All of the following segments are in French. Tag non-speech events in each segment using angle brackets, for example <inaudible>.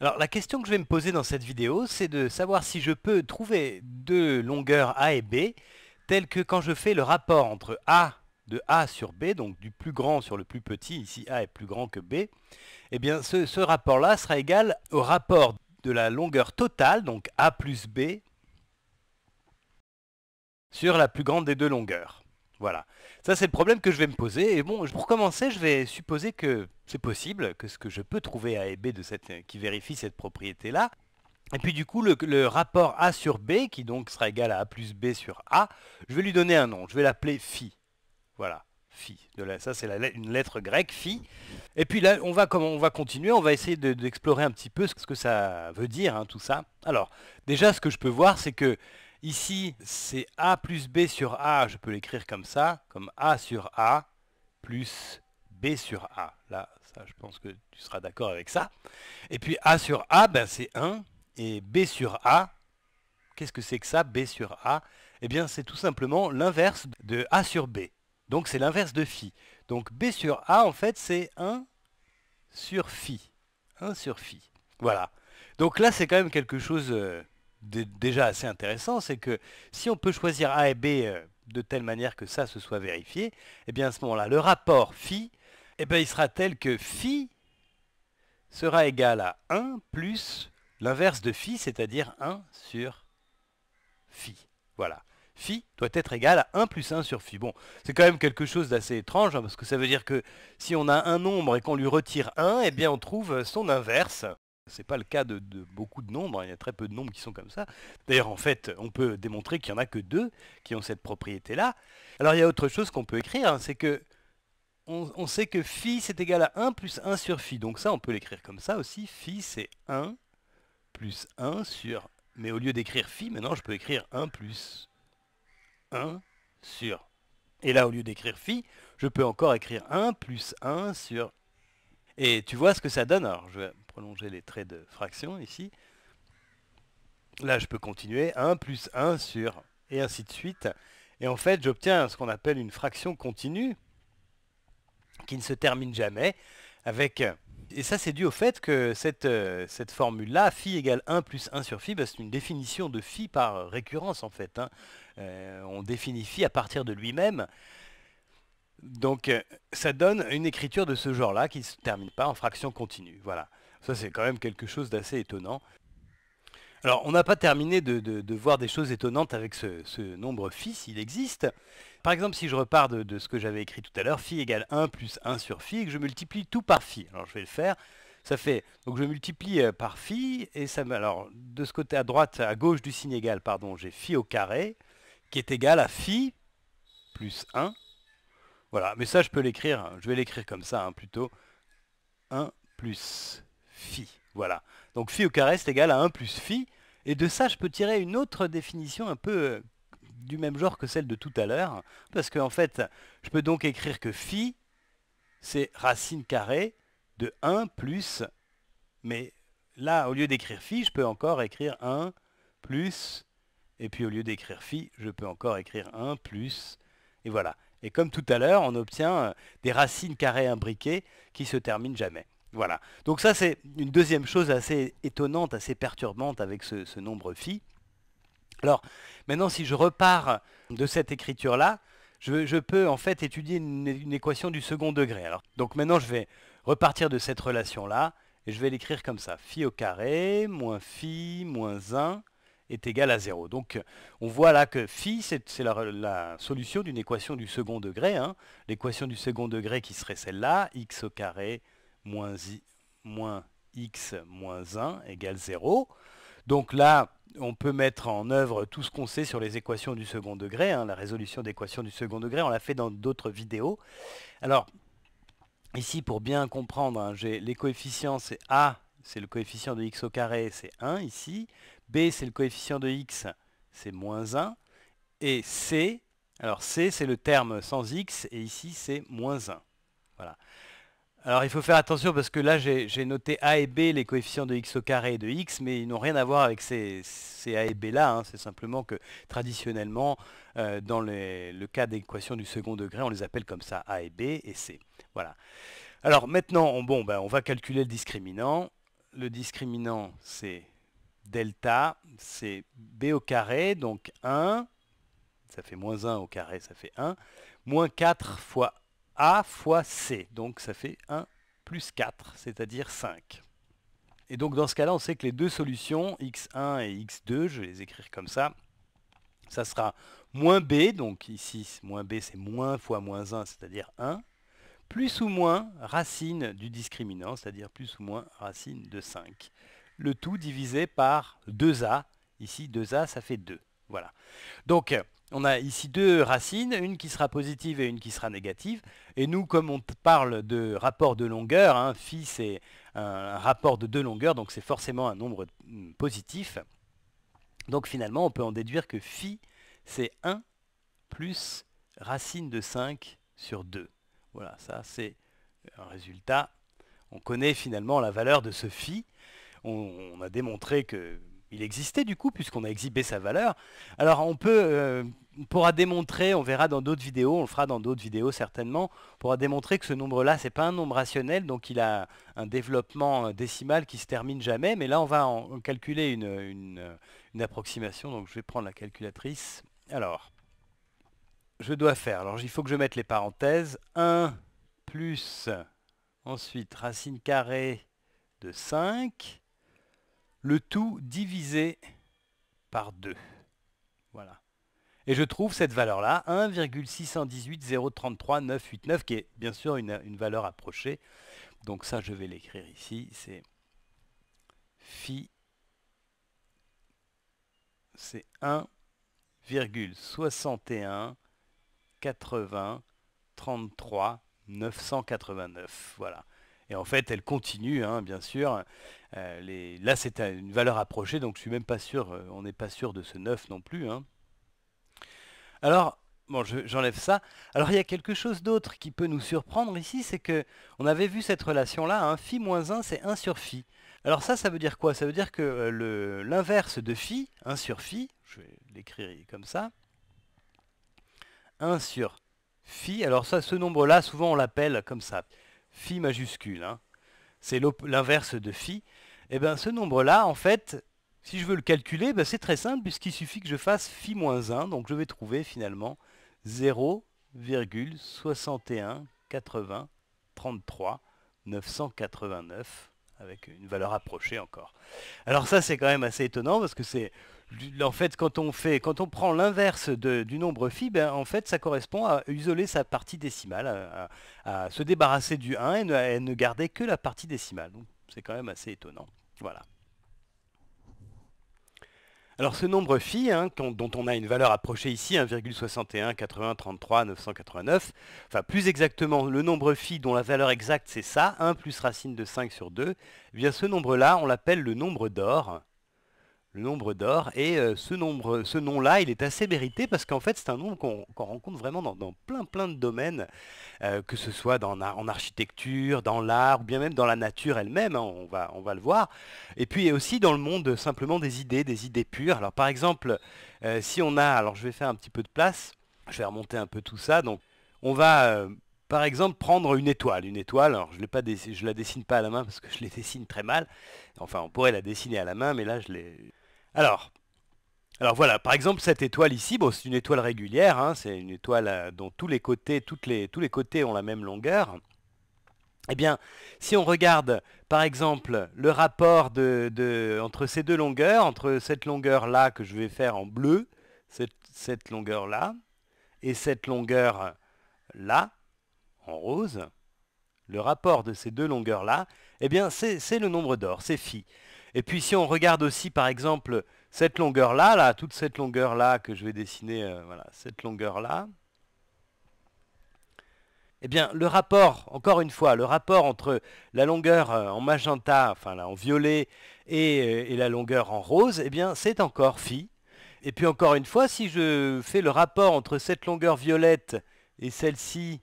Alors la question que je vais me poser dans cette vidéo, c'est de savoir si je peux trouver deux longueurs A et B, telles que quand je fais le rapport entre A de A sur B, donc du plus grand sur le plus petit, ici A est plus grand que B, eh bien ce, ce rapport-là sera égal au rapport de la longueur totale, donc A plus B, sur la plus grande des deux longueurs. Voilà. Ça, c'est le problème que je vais me poser. Et bon, pour commencer, je vais supposer que c'est possible, que ce que je peux trouver A et B de cette, qui vérifie cette propriété-là. Et puis du coup, le, rapport A sur B, qui donc sera égal à A plus B sur A, je vais lui donner un nom. Je vais l'appeler phi. Voilà. Phi. De ça, c'est une lettre grecque, phi. Et puis là, on va, on va continuer, on va essayer d'explorer un petit peu ce que ça veut dire, hein, tout ça. Alors, déjà, ce que je peux voir, c'est que Ici, c'est A plus B sur A, je peux l'écrire comme ça, comme A sur A plus B sur A. Là, ça, je pense que tu seras d'accord avec ça. Et puis A sur A, ben, c'est 1. Et B sur A, qu'est-ce que c'est que ça, B sur A Eh bien, c'est tout simplement l'inverse de A sur B. Donc, c'est l'inverse de phi. Donc, B sur A, en fait, c'est 1 sur phi. 1 sur phi. Voilà. Donc là, c'est quand même quelque chose euh, déjà assez intéressant, c'est que si on peut choisir A et B euh, de telle manière que ça se soit vérifié, eh bien à ce moment-là, le rapport phi, eh bien il sera tel que phi sera égal à 1 plus l'inverse de phi, c'est-à-dire 1 sur phi. Voilà. Phi doit être égal à 1 plus 1 sur phi. Bon, c'est quand même quelque chose d'assez étrange, hein, parce que ça veut dire que si on a un nombre et qu'on lui retire 1, eh bien on trouve son inverse, c'est pas le cas de, beaucoup de nombres, hein. il y a très peu de nombres qui sont comme ça. D'ailleurs, en fait, on peut démontrer qu'il n'y en a que deux qui ont cette propriété-là. Alors, il y a autre chose qu'on peut écrire, hein, c'est que on, sait que phi, c'est égal à 1 plus 1 sur phi. Donc ça, on peut l'écrire comme ça aussi. Phi, c'est 1 plus 1 sur... Mais au lieu d'écrire phi, maintenant, je peux écrire 1 plus 1 sur... Et là, au lieu d'écrire phi, je peux encore écrire 1 plus 1 sur... Et tu vois ce que ça donne. Alors, prolonger les traits de fraction ici. Là, je peux continuer 1 plus 1 sur, et ainsi de suite. Et en fait, j'obtiens ce qu'on appelle une fraction continue, qui ne se termine jamais, avec... Et ça, c'est dû au fait que cette, euh, cette formule-là, phi égale 1 plus 1 sur phi, bah, c'est une définition de phi par récurrence, en fait. Hein. Euh, on définit phi à partir de lui-même. Donc, euh, ça donne une écriture de ce genre-là qui ne se termine pas en fraction continue. Voilà. Ça, c'est quand même quelque chose d'assez étonnant. Alors, on n'a pas terminé de, voir des choses étonnantes avec ce, nombre phi, s'il existe. Par exemple, si je repars de, ce que j'avais écrit tout à l'heure, phi égale 1 plus 1 sur phi, que je multiplie tout par phi. Alors, je vais le faire. Ça fait, donc je multiplie euh, par phi, et ça alors, de ce côté à droite, à gauche du signe égal, pardon, j'ai phi au carré, qui est égal à phi plus 1. Voilà, mais ça, je peux l'écrire, je vais l'écrire comme ça, hein, plutôt. 1 plus phi. Voilà. Donc phi au carré, c'est égal à 1 plus phi. Et de ça, je peux tirer une autre définition un peu euh, du même genre que celle de tout à l'heure. Parce qu'en fait, je peux donc écrire que phi, c'est racine carrée de 1 plus... Mais là, au lieu d'écrire phi, je peux encore écrire 1 plus... Et puis au lieu d'écrire phi, je peux encore écrire 1 plus... Et voilà. Et comme tout à l'heure, on obtient euh, des racines carrées imbriquées qui se terminent jamais. Voilà. Donc ça, c'est une deuxième chose assez étonnante, assez perturbante avec ce, nombre phi. Alors, maintenant, si je repars de cette écriture-là, je, peux en fait étudier une, équation du second degré. donc maintenant, je vais repartir de cette relation-là, et je vais l'écrire comme ça. Phi au carré, moins phi, moins 1, est égal à 0. Donc on voit là que phi, c'est la, solution d'une équation du second degré. Hein. L'équation du second degré qui serait celle-là, x au carré moins, x moins 1 égale 0. Donc là, on peut mettre en œuvre tout ce qu'on sait sur les équations du second degré, hein, la résolution d'équations du second degré, on l'a fait dans d'autres vidéos. Alors, ici, pour bien comprendre, hein, j'ai les coefficients, c'est A, c'est le coefficient de x au carré, c'est 1 ici, B, c'est le coefficient de x, c'est moins 1, et C, alors C, c'est le terme sans x, et ici, c'est moins 1. Voilà. Alors il faut faire attention parce que là j'ai noté A et B, les coefficients de x au carré et de x, mais ils n'ont rien à voir avec ces, A et B là. Hein. C'est simplement que traditionnellement, euh, dans le cas d'équations du second degré, on les appelle comme ça A et B et C. Voilà. Alors maintenant, on, bon, ben, on va calculer le discriminant. Le discriminant c'est delta, c'est B au carré, donc 1, ça fait moins 1 au carré, ça fait 1, moins 4 fois a fois C. Donc ça fait 1 plus 4, c'est-à-dire 5. Et donc dans ce cas-là, on sait que les deux solutions, x1 et x2, je vais les écrire comme ça, ça sera moins b, donc ici, moins b c'est moins fois moins 1, c'est-à-dire 1, plus ou moins racine du discriminant, c'est-à-dire plus ou moins racine de 5. Le tout divisé par 2a, ici 2a ça fait 2. Voilà. Donc on a ici deux racines, une qui sera positive et une qui sera négative. Et nous, comme on parle de rapport de longueur, hein, phi c'est un rapport de deux longueurs, donc c'est forcément un nombre hum, positif. Donc finalement, on peut en déduire que phi, c'est 1 plus racine de 5 sur 2. Voilà, ça c'est un résultat. On connaît finalement la valeur de ce phi. on a démontré que il existait du coup, puisqu'on a exhibé sa valeur. Alors on peut, euh, pourra démontrer, on verra dans d'autres vidéos, on le fera dans d'autres vidéos certainement, on pourra démontrer que ce nombre-là, c'est pas un nombre rationnel, donc il a un développement euh, décimal qui se termine jamais, mais là on va en, calculer une, une approximation, donc je vais prendre la calculatrice. Alors, je dois faire, alors il faut que je mette les parenthèses, 1 plus, ensuite racine carrée de 5, le tout divisé par 2. Voilà. Et je trouve cette valeur-là, 1,618,033,989, qui est bien sûr une, valeur approchée. Donc ça, je vais l'écrire ici, c'est phi, c'est 1,61 80 33 989. Voilà. Et en fait, elle continue, hein, bien sûr. Euh, là, c'est une valeur approchée, donc je suis même pas sûr, euh, on n'est pas sûr de ce 9 non plus. Hein. Alors, Bon, j'enlève ça. Alors il y a quelque chose d'autre qui peut nous surprendre ici, c'est que on avait vu cette relation-là, hein, phi moins 1, c'est 1 sur phi. Alors ça, ça veut dire quoi Ça veut dire que euh, l'inverse de phi, 1 sur phi, je vais l'écrire comme ça, 1 sur phi, alors ça, ce nombre-là, souvent on l'appelle comme ça phi majuscule, hein, c'est l'inverse de phi, et eh bien ce nombre-là, en fait, si je veux le calculer, ben, c'est très simple, puisqu'il suffit que je fasse phi moins 1, donc je vais trouver finalement 0,618033989, 989 avec une valeur approchée encore. Alors ça c'est quand même assez étonnant parce que c'est en fait, quand on, fait, quand on prend l'inverse du nombre phi, ben, en fait, ça correspond à isoler sa partie décimale, hein, à, se débarrasser du 1 et ne, garder que la partie décimale. c'est quand même assez étonnant. Voilà. Alors ce nombre phi, hein, dont on a une valeur approchée ici, 1,61, 80, 33, 989, enfin plus exactement le nombre phi dont la valeur exacte c'est ça, 1 plus racine de 5 sur 2, eh ce nombre-là on l'appelle le nombre d'or, le nombre d'or. Et euh, ce ce nom-là, il est assez mérité parce qu'en fait, c'est un nombre qu'on rencontre vraiment dans, plein plein de domaines, euh, que ce soit dans, en architecture, dans l'art, ou bien même dans la nature elle-même, hein, on, va, on va le voir. Et puis aussi dans le monde simplement des idées, des idées pures. Alors par exemple, euh, si on a, alors je vais faire un petit peu de place, je vais remonter un peu tout ça, donc on va par exemple, prendre une étoile. Une étoile, alors je ne la dessine pas à la main parce que je les <laughs> dessine très mal. Enfin, on pourrait la dessiner à la main, mais là, je l'ai alors, alors voilà, par exemple cette étoile ici, bon, c'est une étoile régulière, hein, c'est une étoile euh, dont tous les côtés, tous les côtés ont la même longueur. Eh bien, si on regarde par exemple le rapport entre ces deux longueurs, entre cette longueur-là que je vais faire en bleu, cette, longueur-là, et cette longueur-là, en rose, le rapport de ces deux longueurs-là, eh bien c'est le nombre d'or, c'est phi. Et puis si on regarde aussi par exemple cette longueur-là, là, toute cette longueur-là que je vais dessiner, euh, voilà, cette longueur-là, eh bien le rapport, encore une fois, le rapport entre la longueur euh, en magenta, enfin là en violet, euh, et, la longueur en rose, eh bien c'est encore phi. Et puis encore une fois, si je fais le rapport entre cette longueur violette et celle-ci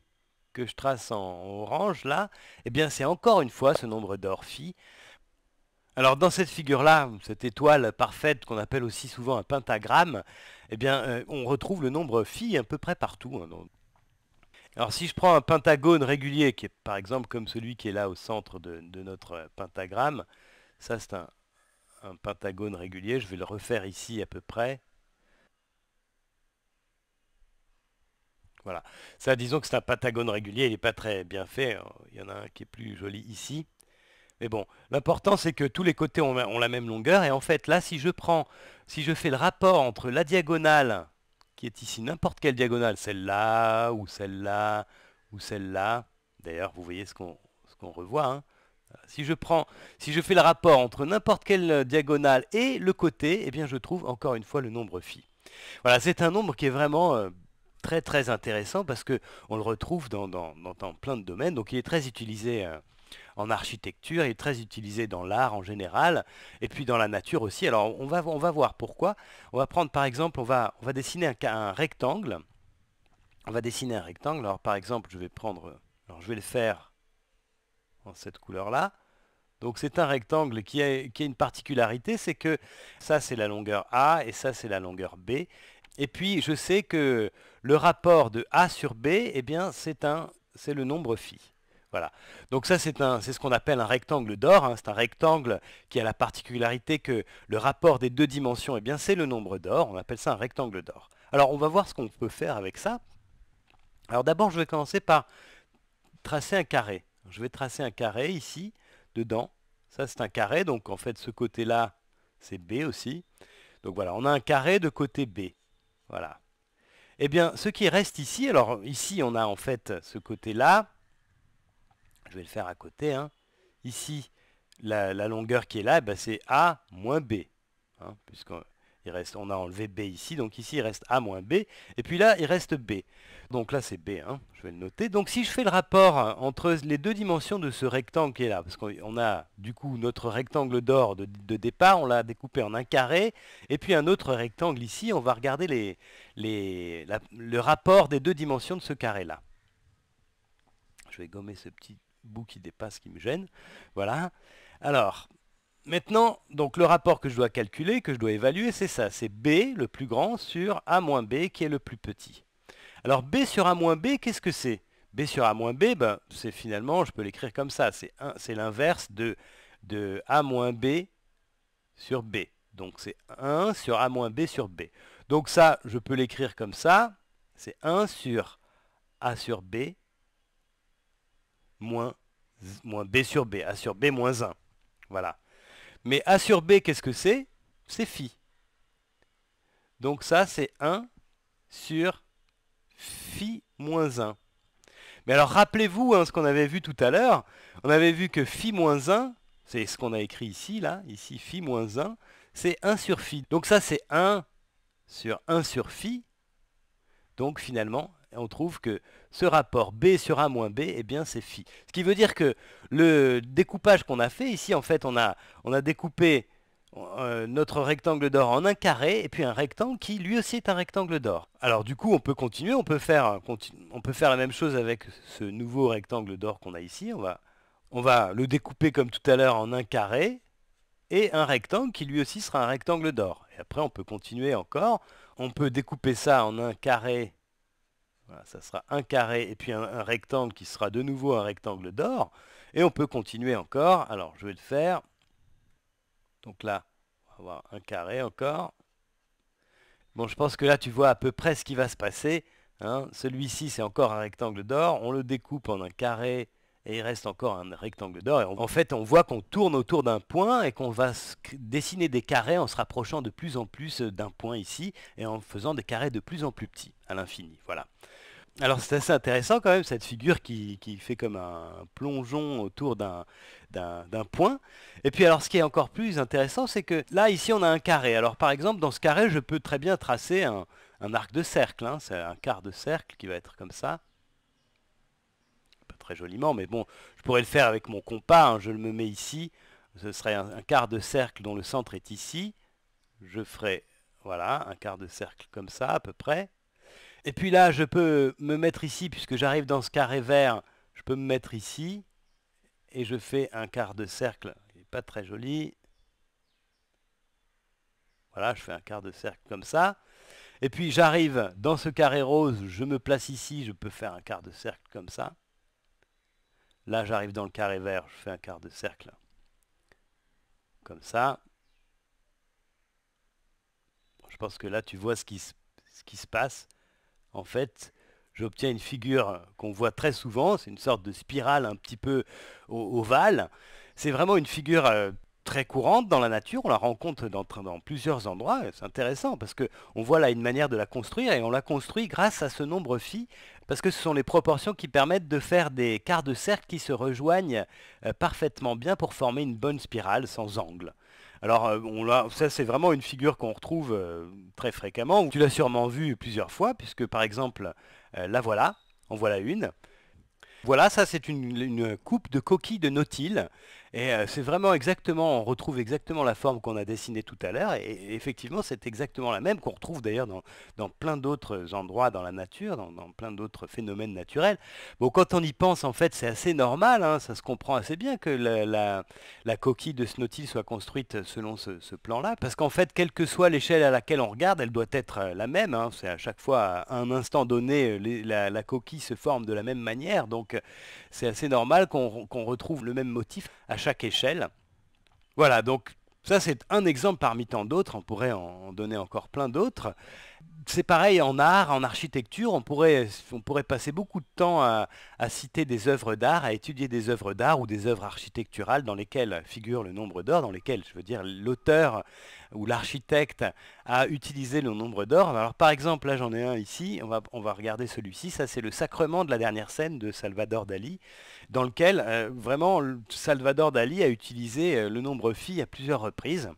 que je trace en orange là, eh bien c'est encore une fois ce nombre d'or phi. Alors dans cette figure-là, cette étoile parfaite qu'on appelle aussi souvent un pentagramme, eh bien, euh, on retrouve le nombre phi à peu près partout. Hein, Alors si je prends un pentagone régulier, qui est par exemple comme celui qui est là au centre de, notre pentagramme, ça c'est un, un pentagone régulier, je vais le refaire ici à peu près. Voilà. Ça, disons que c'est un pentagone régulier, il n'est pas très bien fait. Hein. Il y en a un qui est plus joli ici. Mais bon, l'important c'est que tous les côtés ont, la même longueur. Et en fait, là, si je prends, si je fais le rapport entre la diagonale, qui est ici n'importe quelle diagonale, celle-là, ou celle-là, ou celle-là. D'ailleurs, vous voyez ce qu'on revoit. Hein. Si je prends, si je fais le rapport entre n'importe quelle diagonale et le côté, eh bien je trouve encore une fois le nombre phi. Voilà, c'est un nombre qui est vraiment euh, très très intéressant parce que on le retrouve dans, dans, plein de domaines, donc il est très utilisé euh, en architecture, il est très utilisé dans l'art en général, et puis dans la nature aussi. Alors on va, on va voir pourquoi. On va prendre par exemple, on va, on va dessiner un, un, rectangle. On va dessiner un rectangle. Alors par exemple, je vais prendre, alors je vais le faire en cette couleur-là. Donc c'est un rectangle qui a, qui une particularité, c'est que ça c'est la longueur A et ça c'est la longueur B. Et puis je sais que le rapport de A sur B, eh bien c'est le nombre phi. Voilà. Donc ça, c'est ce qu'on appelle un rectangle d'or. Hein. C'est un rectangle qui a la particularité que le rapport des deux dimensions, eh bien, c'est le nombre d'or. On appelle ça un rectangle d'or. Alors, on va voir ce qu'on peut faire avec ça. Alors d'abord, je vais commencer par tracer un carré. Je vais tracer un carré ici, dedans. Ça, c'est un carré. Donc, en fait, ce côté-là, c'est B aussi. Donc voilà, on a un carré de côté B. Voilà. Eh bien, ce qui reste ici, alors ici, on a en fait ce côté-là, je vais le faire à côté. Hein. Ici, la, longueur qui est là, bah, c'est A moins B. Hein, Puisqu'on reste, on a enlevé B ici, donc ici il reste A moins B. Et puis là, il reste B. Donc là, c'est B, hein, je vais le noter. Donc si je fais le rapport hein, entre les deux dimensions de ce rectangle qui est là, parce qu'on a du coup notre rectangle d'or de, départ, on l'a découpé en un carré, et puis un autre rectangle ici, on va regarder les, les, le rapport des deux dimensions de ce carré-là. Je vais gommer ce petit bout qui dépasse qui me gêne. Voilà. Alors, maintenant, donc le rapport que je dois calculer, que je dois évaluer, c'est ça. C'est B, le plus grand, sur A moins B, qui est le plus petit. Alors, B sur A moins B, qu'est-ce que c'est B sur A moins B, ben, c'est finalement, je peux l'écrire comme ça. C'est l'inverse de, de A moins B sur B. Donc, c'est 1 sur A moins B sur B. Donc ça, je peux l'écrire comme ça. C'est 1 sur A sur B moins, b sur b, a sur b moins 1. Voilà. Mais a sur b, qu'est-ce que c'est C'est phi. Donc ça, c'est 1 sur phi moins 1. Mais alors rappelez-vous hein, ce qu'on avait vu tout à l'heure. On avait vu que phi moins 1, c'est ce qu'on a écrit ici, là, ici phi moins 1, c'est 1 sur phi. Donc ça c'est 1 sur 1 sur phi. Donc finalement on trouve que ce rapport B sur A moins B, eh bien c'est phi. Ce qui veut dire que le découpage qu'on a fait ici, en fait, on a, on a découpé euh, notre rectangle d'or en un carré et puis un rectangle qui lui aussi est un rectangle d'or. Alors du coup on peut continuer, on peut faire, on peut faire la même chose avec ce nouveau rectangle d'or qu'on a ici. On va, on va le découper comme tout à l'heure en un carré et un rectangle qui lui aussi sera un rectangle d'or. Et après on peut continuer encore, on peut découper ça en un carré ça sera un carré et puis un, rectangle qui sera de nouveau un rectangle d'or. Et on peut continuer encore. Alors, je vais le faire. Donc là, on va avoir un carré encore. Bon, je pense que là, tu vois à peu près ce qui va se passer. Hein. Celui-ci, c'est encore un rectangle d'or. On le découpe en un carré et il reste encore un rectangle d'or. En fait, on voit qu'on tourne autour d'un point et qu'on va dessiner des carrés en se rapprochant de plus en plus euh, d'un point ici et en faisant des carrés de plus en plus petits à l'infini. Voilà. Alors c'est assez intéressant quand même cette figure qui, fait comme un plongeon autour d'un point. Et puis alors ce qui est encore plus intéressant c'est que là ici on a un carré. Alors par exemple dans ce carré je peux très bien tracer un, arc de cercle. Hein. C'est un quart de cercle qui va être comme ça. Pas très joliment mais bon je pourrais le faire avec mon compas. Hein. Je me mets ici. Ce serait un, un quart de cercle dont le centre est ici. Je ferai voilà un quart de cercle comme ça à peu près et puis là, je peux me mettre ici, puisque j'arrive dans ce carré vert, je peux me mettre ici, et je fais un quart de cercle, il n'est pas très joli. Voilà, je fais un quart de cercle comme ça. Et puis j'arrive dans ce carré rose, je me place ici, je peux faire un quart de cercle comme ça. Là, j'arrive dans le carré vert, je fais un quart de cercle. Comme ça. je pense que là, tu vois ce qui se passe en fait, j'obtiens une figure qu'on voit très souvent, c'est une sorte de spirale un petit peu ovale. C'est vraiment une figure euh, très courante dans la nature, on la rencontre dans, plusieurs endroits, c'est intéressant parce qu'on voit là une manière de la construire et on la construit grâce à ce nombre phi, parce que ce sont les proportions qui permettent de faire des quarts de cercle qui se rejoignent euh, parfaitement bien pour former une bonne spirale sans angle. Alors euh, ça c'est vraiment une figure qu'on retrouve euh, très fréquemment. Tu l'as sûrement vu plusieurs fois, puisque par exemple, euh, la voilà, en voilà une. Voilà, ça c'est une, coupe de coquille de nautile et euh, c'est vraiment exactement, on retrouve exactement la forme qu'on a dessinée tout à l'heure. Et, effectivement, c'est exactement la même qu'on retrouve d'ailleurs dans, plein d'autres endroits dans la nature, dans, plein d'autres phénomènes naturels. Bon, quand on y pense, en fait, c'est assez normal. Hein, ça se comprend assez bien que la, la, coquille de ce soit construite selon ce, plan-là. Parce qu'en fait, quelle que soit l'échelle à laquelle on regarde, elle doit être euh, la même. Hein. c'est à chaque fois, à un instant donné, euh, la, coquille se forme de la même manière. Donc, c'est assez normal qu'on retrouve le même motif chaque échelle. Voilà, donc ça c'est un exemple parmi tant d'autres, on pourrait en donner encore plein d'autres c'est pareil en art, en architecture, on pourrait, on pourrait passer beaucoup de temps à, citer des œuvres d'art, à étudier des œuvres d'art ou des œuvres architecturales dans lesquelles figure le nombre d'or, dans lesquelles, je veux dire, l'auteur ou l'architecte a utilisé le nombre d'or. Alors par exemple, là j'en ai un ici, on va, on va regarder celui-ci, ça c'est le sacrement de la dernière scène de Salvador Dali, dans lequel euh, vraiment Salvador Dali a utilisé euh, le nombre phi à plusieurs reprises.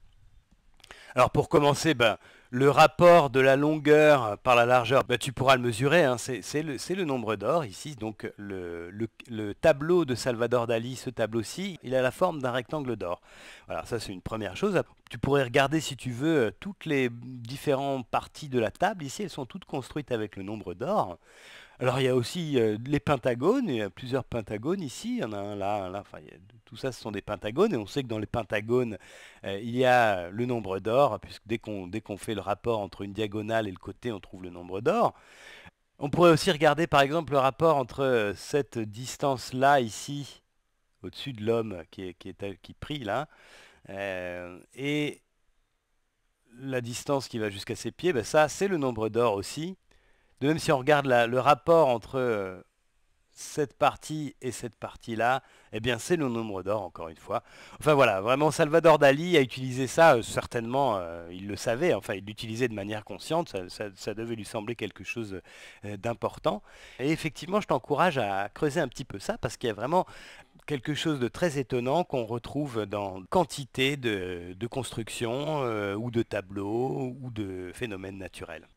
Alors pour commencer, ben, le rapport de la longueur par la largeur, bah, tu pourras le mesurer, hein. c'est le, nombre d'or ici. Donc le, le, tableau de Salvador Dali, ce tableau-ci, il a la forme d'un rectangle d'or. Voilà, ça c'est une première chose. Tu pourrais regarder si tu veux euh, toutes les différentes parties de la table. Ici, elles sont toutes construites avec le nombre d'or. Alors il y a aussi euh, les pentagones, il y a plusieurs pentagones ici, il y en a un là, là, enfin, tout ça ce sont des pentagones, et on sait que dans les pentagones, euh, il y a le nombre d'or, puisque dès qu'on fait le rapport entre une diagonale et le côté, on trouve le nombre d'or. On pourrait aussi regarder par exemple le rapport entre euh, cette distance-là ici, au-dessus de l'homme qui, est, qui, qui prie là, et la distance qui va jusqu'à ses pieds, ben ça c'est le nombre d'or aussi. De même, si on regarde le rapport entre euh, cette partie et cette partie-là, eh bien, c'est le nombre d'or, encore une fois. Enfin, voilà, vraiment, Salvador Dali a utilisé ça, euh, certainement, euh, il le savait, enfin, il l'utilisait de manière consciente, ça, devait lui sembler quelque chose d'important. Et effectivement, je t'encourage à creuser un petit peu ça, parce qu'il y a vraiment quelque chose de très étonnant qu'on retrouve dans quantité de, de constructions, ou de tableaux, ou de phénomènes naturels.